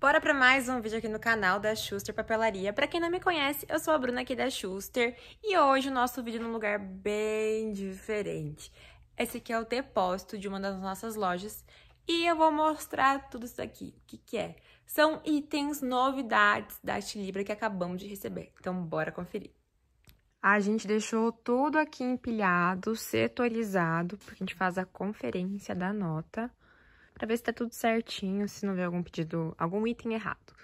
Bora para mais um vídeo aqui no canal da Schuster Papelaria. Para quem não me conhece, eu sou a Bruna aqui da Schuster e hoje o nosso vídeo é num lugar bem diferente. Esse aqui é o depósito de uma das nossas lojas e eu vou mostrar tudo isso aqui. O que, que é? São itens, novidades da Libra que acabamos de receber. Então, bora conferir. A gente deixou tudo aqui empilhado, setorizado, porque a gente faz a conferência da nota para ver se tá tudo certinho, se não vê algum pedido, algum item errado.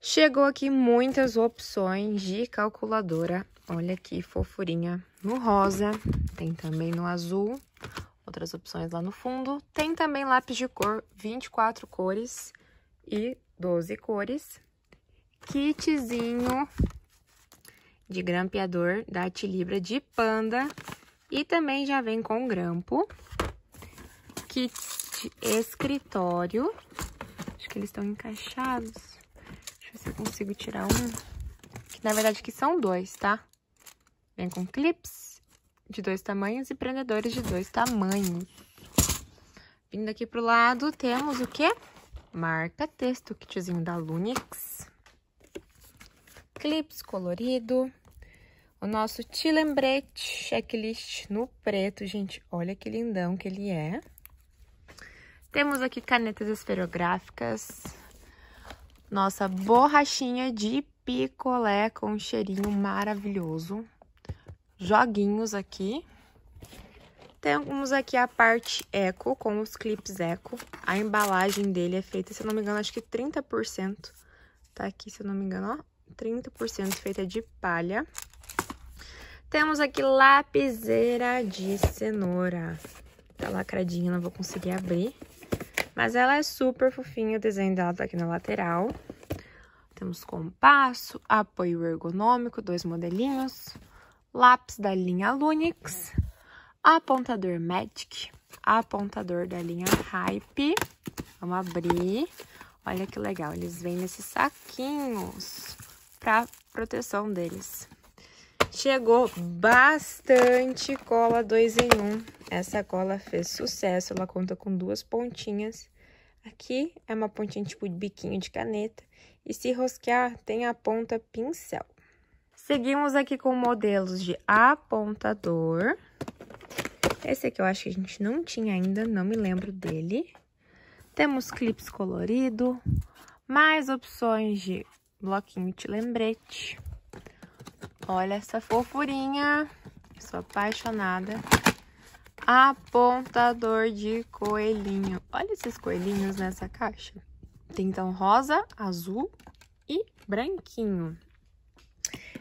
Chegou aqui muitas opções de calculadora. Olha que fofurinha no rosa, tem também no azul, outras opções lá no fundo. Tem também lápis de cor, 24 cores e 12 cores. Kitzinho de grampeador da Tilibra de Panda. E também já vem com grampo. Kit de escritório. Acho que eles estão encaixados. Deixa eu ver se eu consigo tirar um. Que, na verdade, que são dois, tá? Vem com clips de dois tamanhos e prendedores de dois tamanhos. Vindo aqui pro lado, temos o quê? Marca texto, kitzinho da Lunix. Clips colorido. O nosso te lembrete checklist no preto, gente. Olha que lindão que ele é. Temos aqui canetas esferográficas, nossa borrachinha de picolé com um cheirinho maravilhoso, joguinhos aqui. Temos aqui a parte eco, com os clips eco. A embalagem dele é feita, se eu não me engano, acho que 30%. Tá aqui, se eu não me engano, ó. 30% feita de palha. Temos aqui lapiseira de cenoura. Tá lacradinha, não vou conseguir abrir. Mas ela é super fofinha, o desenho dela tá aqui na lateral. Temos compasso, apoio ergonômico, dois modelinhos, lápis da linha Lunix, apontador Magic, apontador da linha Hype. Vamos abrir. Olha que legal, eles vêm nesses saquinhos para proteção deles. Chegou bastante cola 2 em 1. Um. Essa cola fez sucesso, ela conta com duas pontinhas. Aqui é uma pontinha tipo de biquinho de caneta. E se rosquear, tem a ponta pincel. Seguimos aqui com modelos de apontador. Esse aqui eu acho que a gente não tinha ainda, não me lembro dele. Temos clips colorido, mais opções de bloquinho de lembrete. Olha essa fofurinha. Sou apaixonada. Apontador de coelhinho. Olha esses coelhinhos nessa caixa. Tem então rosa, azul e branquinho.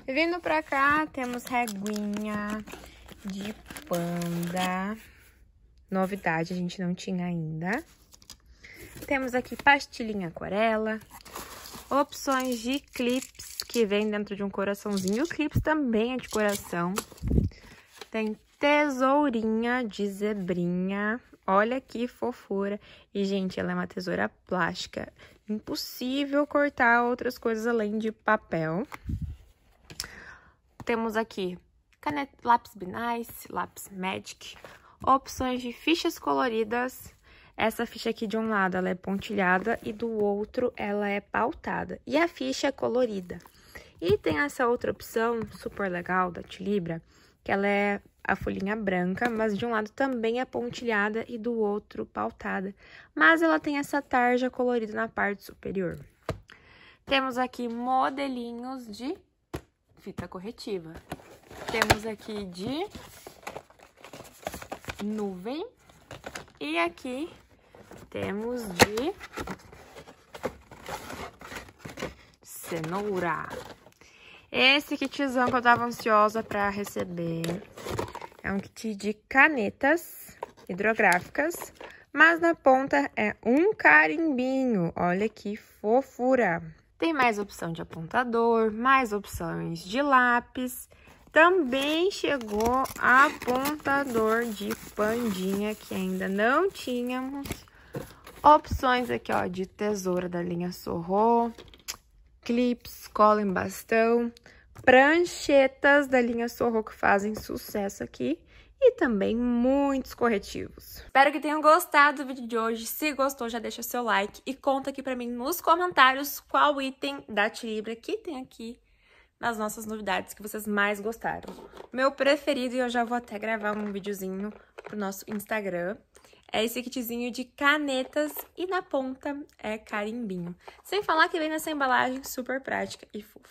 Vindo pra cá, temos reguinha de panda. Novidade, a gente não tinha ainda. Temos aqui pastilhinha aquarela, opções de clips que vem dentro de um coraçãozinho. O clips também é de coração. Tem tesourinha de zebrinha. Olha que fofura. E, gente, ela é uma tesoura plástica. Impossível cortar outras coisas além de papel. Temos aqui caneta, lápis Benice, lápis Magic, opções de fichas coloridas. Essa ficha aqui de um lado ela é pontilhada e do outro ela é pautada. E a ficha é colorida. E tem essa outra opção super legal da Tilibra, que ela é a folhinha branca, mas de um lado também é pontilhada e do outro pautada. Mas ela tem essa tarja colorida na parte superior. Temos aqui modelinhos de fita corretiva. Temos aqui de nuvem. E aqui temos de cenoura. Esse kitzão que eu tava ansiosa pra receber é um kit de canetas hidrográficas, mas na ponta é um carimbinho. Olha que fofura! Tem mais opção de apontador, mais opções de lápis. Também chegou apontador de pandinha, que ainda não tínhamos. Opções aqui, ó, de tesoura da linha Sorro, clips, cola em bastão, pranchetas da linha Sorro que fazem sucesso aqui e também muitos corretivos. Espero que tenham gostado do vídeo de hoje. Se gostou, já deixa seu like e conta aqui pra mim nos comentários qual item da Tilibra que tem aqui nas nossas novidades que vocês mais gostaram. Meu preferido, e eu já vou até gravar um videozinho pro nosso Instagram, é esse kitzinho de canetas e na ponta é carimbinho. Sem falar que vem nessa embalagem super prática e fofa.